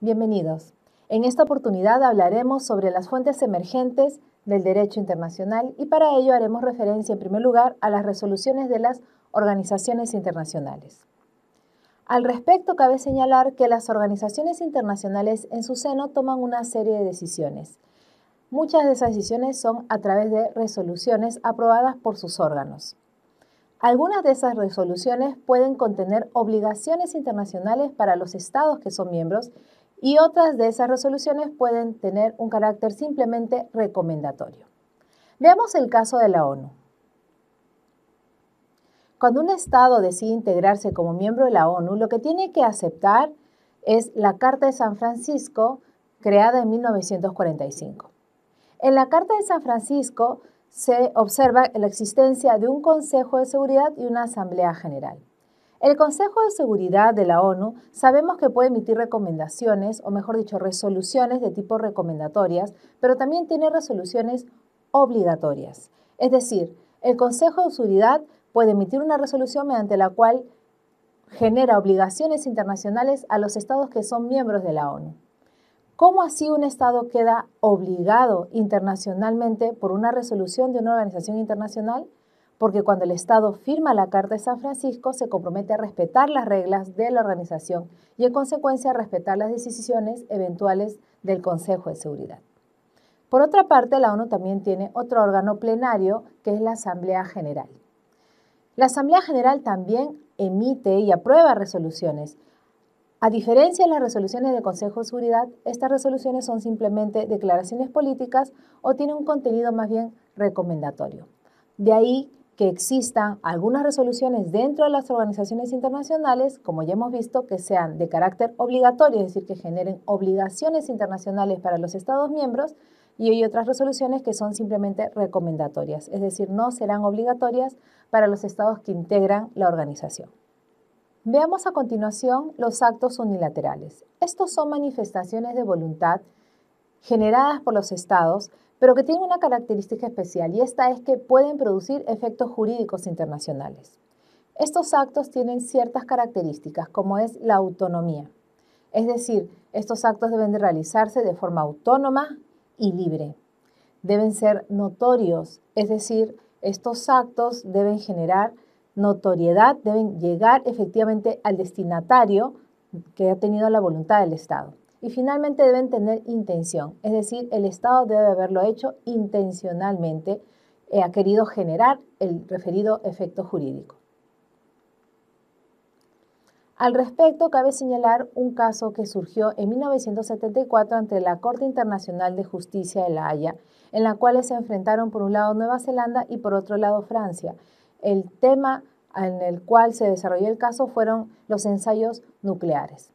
Bienvenidos. En esta oportunidad hablaremos sobre las fuentes emergentes del derecho internacional y para ello haremos referencia en primer lugar a las resoluciones de las organizaciones internacionales. Al respecto, cabe señalar que las organizaciones internacionales en su seno toman una serie de decisiones. Muchas de esas decisiones son a través de resoluciones aprobadas por sus órganos. Algunas de esas resoluciones pueden contener obligaciones internacionales para los estados que son miembros y otras de esas resoluciones pueden tener un carácter simplemente recomendatorio. Veamos el caso de la ONU. Cuando un Estado decide integrarse como miembro de la ONU, lo que tiene que aceptar es la Carta de San Francisco, creada en 1945. En la Carta de San Francisco se observa la existencia de un Consejo de Seguridad y una Asamblea General. El Consejo de Seguridad de la ONU sabemos que puede emitir recomendaciones, o mejor dicho, resoluciones de tipo recomendatorias, pero también tiene resoluciones obligatorias. Es decir, el Consejo de Seguridad puede emitir una resolución mediante la cual genera obligaciones internacionales a los estados que son miembros de la ONU. ¿Cómo así un Estado queda obligado internacionalmente por una resolución de una organización internacional? Porque cuando el Estado firma la Carta de San Francisco se compromete a respetar las reglas de la organización y en consecuencia a respetar las decisiones eventuales del Consejo de Seguridad. Por otra parte, la ONU también tiene otro órgano plenario que es la Asamblea General. La Asamblea General también emite y aprueba resoluciones, a diferencia de las resoluciones del Consejo de Seguridad, estas resoluciones son simplemente declaraciones políticas o tienen un contenido más bien recomendatorio. De ahí que existan algunas resoluciones dentro de las organizaciones internacionales, como ya hemos visto, que sean de carácter obligatorio, es decir, que generen obligaciones internacionales para los Estados miembros, y hay otras resoluciones que son simplemente recomendatorias, es decir, no serán obligatorias para los Estados que integran la organización. Veamos a continuación los actos unilaterales. Estos son manifestaciones de voluntad generadas por los estados, pero que tienen una característica especial y esta es que pueden producir efectos jurídicos internacionales. Estos actos tienen ciertas características, como es la autonomía. Es decir, estos actos deben realizarse de forma autónoma y libre. Deben ser notorios, es decir, estos actos deben generar notoriedad deben llegar efectivamente al destinatario que ha tenido la voluntad del Estado. Y finalmente deben tener intención, es decir, el Estado debe haberlo hecho intencionalmente, eh, ha querido generar el referido efecto jurídico. Al respecto, cabe señalar un caso que surgió en 1974 ante la Corte Internacional de Justicia de La Haya, en la cual se enfrentaron por un lado Nueva Zelanda y por otro lado Francia. El tema en el cual se desarrolló el caso fueron los ensayos nucleares.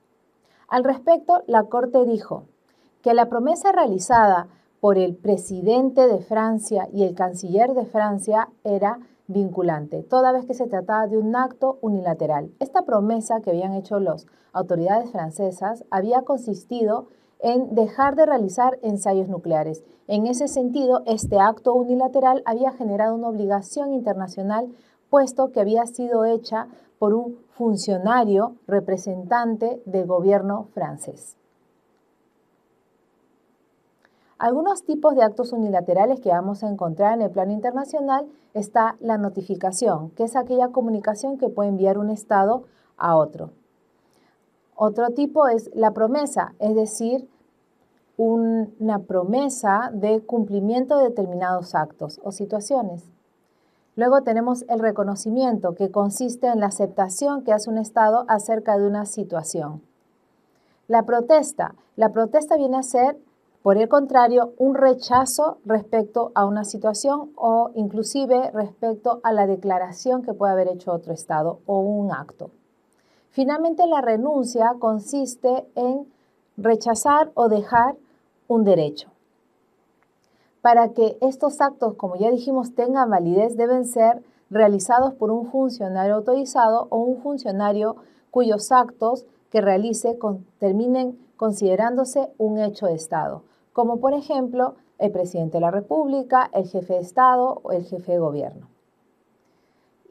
Al respecto, la Corte dijo que la promesa realizada por el presidente de Francia y el canciller de Francia era vinculante, toda vez que se trataba de un acto unilateral. Esta promesa que habían hecho las autoridades francesas había consistido en en dejar de realizar ensayos nucleares. En ese sentido, este acto unilateral había generado una obligación internacional, puesto que había sido hecha por un funcionario representante del gobierno francés. Algunos tipos de actos unilaterales que vamos a encontrar en el plano internacional está la notificación, que es aquella comunicación que puede enviar un Estado a otro. Otro tipo es la promesa, es decir, una promesa de cumplimiento de determinados actos o situaciones. Luego tenemos el reconocimiento, que consiste en la aceptación que hace un Estado acerca de una situación. La protesta. La protesta viene a ser, por el contrario, un rechazo respecto a una situación o inclusive respecto a la declaración que puede haber hecho otro Estado o un acto. Finalmente, la renuncia consiste en rechazar o dejar un derecho. Para que estos actos, como ya dijimos, tengan validez, deben ser realizados por un funcionario autorizado o un funcionario cuyos actos que realice terminen considerándose un hecho de Estado, como por ejemplo el presidente de la República, el jefe de Estado o el jefe de gobierno.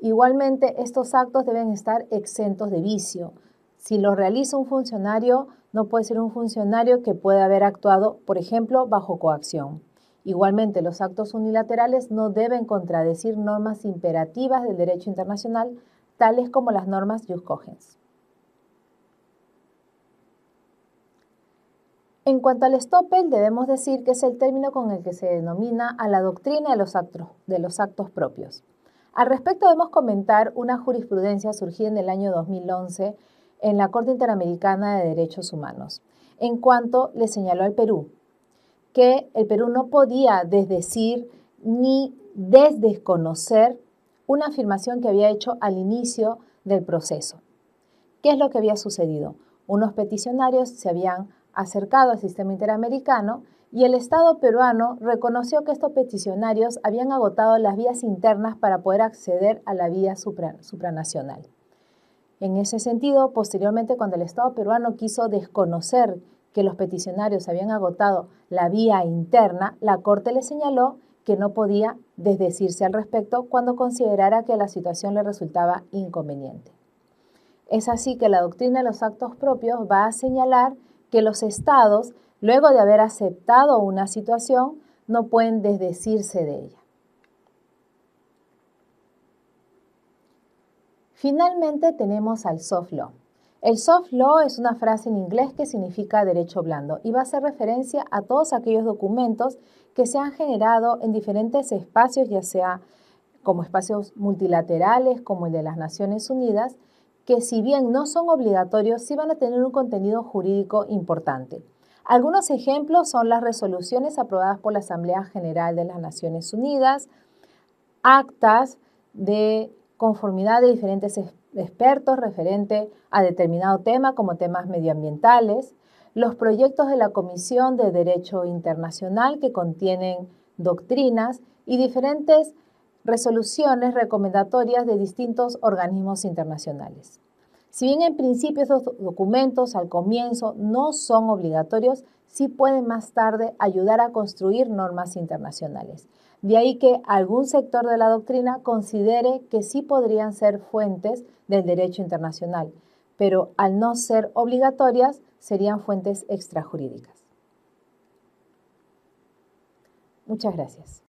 Igualmente, estos actos deben estar exentos de vicio. Si los realiza un funcionario no puede ser un funcionario que pueda haber actuado, por ejemplo, bajo coacción. Igualmente, los actos unilaterales no deben contradecir normas imperativas del derecho internacional, tales como las normas Jus Cogens. En cuanto al estoppel, debemos decir que es el término con el que se denomina a la doctrina de los actos, de los actos propios. Al respecto, debemos comentar una jurisprudencia surgida en el año 2011 en la Corte Interamericana de Derechos Humanos, en cuanto le señaló al Perú que el Perú no podía desdecir ni desconocer una afirmación que había hecho al inicio del proceso. ¿Qué es lo que había sucedido? Unos peticionarios se habían acercado al sistema interamericano y el Estado peruano reconoció que estos peticionarios habían agotado las vías internas para poder acceder a la vía supranacional. En ese sentido, posteriormente, cuando el Estado peruano quiso desconocer que los peticionarios habían agotado la vía interna, la Corte le señaló que no podía desdecirse al respecto cuando considerara que la situación le resultaba inconveniente. Es así que la doctrina de los actos propios va a señalar que los estados, luego de haber aceptado una situación, no pueden desdecirse de ella. Finalmente tenemos al soft law. El soft law es una frase en inglés que significa derecho blando y va a hacer referencia a todos aquellos documentos que se han generado en diferentes espacios, ya sea como espacios multilaterales, como el de las Naciones Unidas, que si bien no son obligatorios, sí van a tener un contenido jurídico importante. Algunos ejemplos son las resoluciones aprobadas por la Asamblea General de las Naciones Unidas, actas de conformidad de diferentes expertos referente a determinado tema como temas medioambientales, los proyectos de la Comisión de Derecho Internacional que contienen doctrinas y diferentes resoluciones recomendatorias de distintos organismos internacionales. Si bien en principio estos documentos al comienzo no son obligatorios, sí pueden más tarde ayudar a construir normas internacionales. De ahí que algún sector de la doctrina considere que sí podrían ser fuentes del derecho internacional, pero al no ser obligatorias serían fuentes extrajurídicas. Muchas gracias.